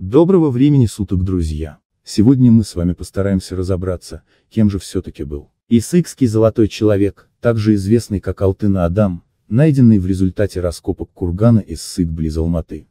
Доброго времени суток, друзья! Сегодня мы с вами постараемся разобраться, кем же все-таки был. Исыкский золотой человек, также известный как Алтына Адам, найденный в результате раскопок кургана Иссык близ Алматы.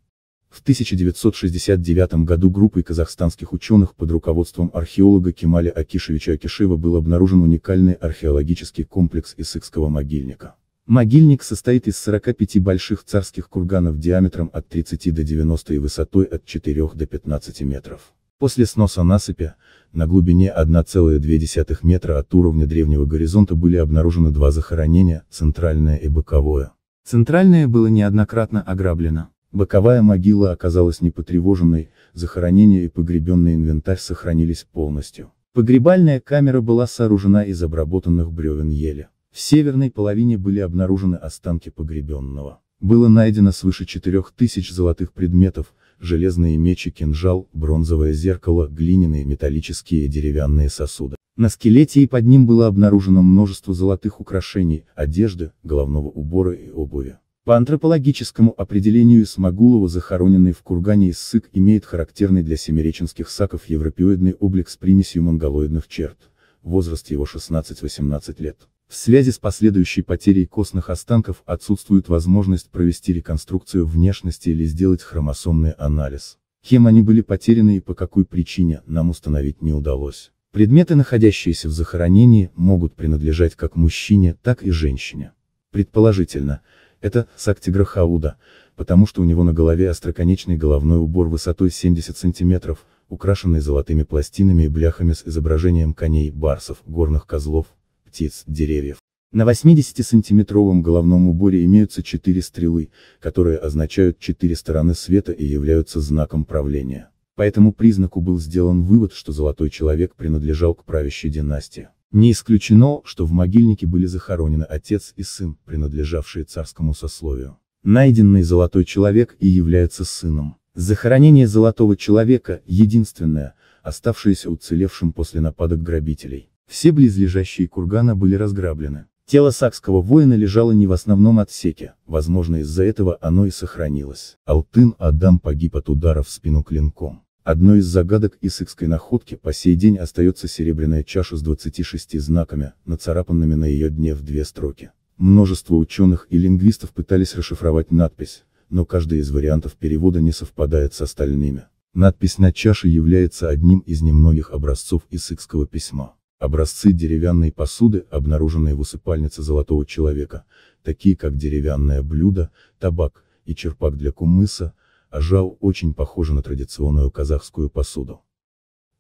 В 1969 году группой казахстанских ученых под руководством археолога Кемаля Акишевича Акишева был обнаружен уникальный археологический комплекс Иссыкского могильника. Могильник состоит из 45 больших царских курганов диаметром от 30 до 90 и высотой от 4 до 15 метров. После сноса насыпи, на глубине 1,2 метра от уровня древнего горизонта были обнаружены два захоронения, центральное и боковое. Центральное было неоднократно ограблено. Боковая могила оказалась непотревоженной, захоронение и погребенный инвентарь сохранились полностью. Погребальная камера была сооружена из обработанных бревен ели. В северной половине были обнаружены останки погребенного. Было найдено свыше 4000 золотых предметов, железные мечи, кинжал, бронзовое зеркало, глиняные металлические и деревянные сосуды. На скелете и под ним было обнаружено множество золотых украшений, одежды, головного убора и обуви. По антропологическому определению Смогулова захороненный в кургане Иссык имеет характерный для семиреченских саков европеоидный облик с примесью монголоидных черт. Возраст его 16-18 лет. В связи с последующей потерей костных останков отсутствует возможность провести реконструкцию внешности или сделать хромосомный анализ. Кем они были потеряны и по какой причине, нам установить не удалось. Предметы, находящиеся в захоронении, могут принадлежать как мужчине, так и женщине. Предположительно, это Сактиграхауда, потому что у него на голове остроконечный головной убор высотой 70 см, украшенный золотыми пластинами и бляхами с изображением коней, барсов, горных козлов, птиц, деревьев. На 80-сантиметровом головном уборе имеются четыре стрелы, которые означают четыре стороны света и являются знаком правления. По этому признаку был сделан вывод, что золотой человек принадлежал к правящей династии. Не исключено, что в могильнике были захоронены отец и сын, принадлежавшие царскому сословию. Найденный золотой человек и является сыном. Захоронение золотого человека – единственное, оставшееся уцелевшим после нападок грабителей. Все близлежащие кургана были разграблены. Тело сакского воина лежало не в основном отсеке, возможно из-за этого оно и сохранилось. Алтын Адам погиб от удара в спину клинком. Одной из загадок Исыкской находки по сей день остается серебряная чаша с 26 знаками, нацарапанными на ее дне в две строки. Множество ученых и лингвистов пытались расшифровать надпись, но каждый из вариантов перевода не совпадает с остальными. Надпись на чаше является одним из немногих образцов Исыкского письма. Образцы деревянной посуды, обнаруженные в усыпальнице Золотого Человека, такие как деревянное блюдо, табак, и черпак для кумыса, ажал очень похожи на традиционную казахскую посуду.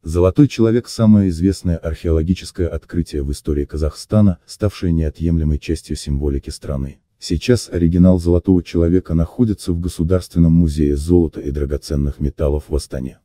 Золотой человек – самое известное археологическое открытие в истории Казахстана, ставшее неотъемлемой частью символики страны. Сейчас оригинал золотого человека находится в Государственном музее золота и драгоценных металлов в Астане.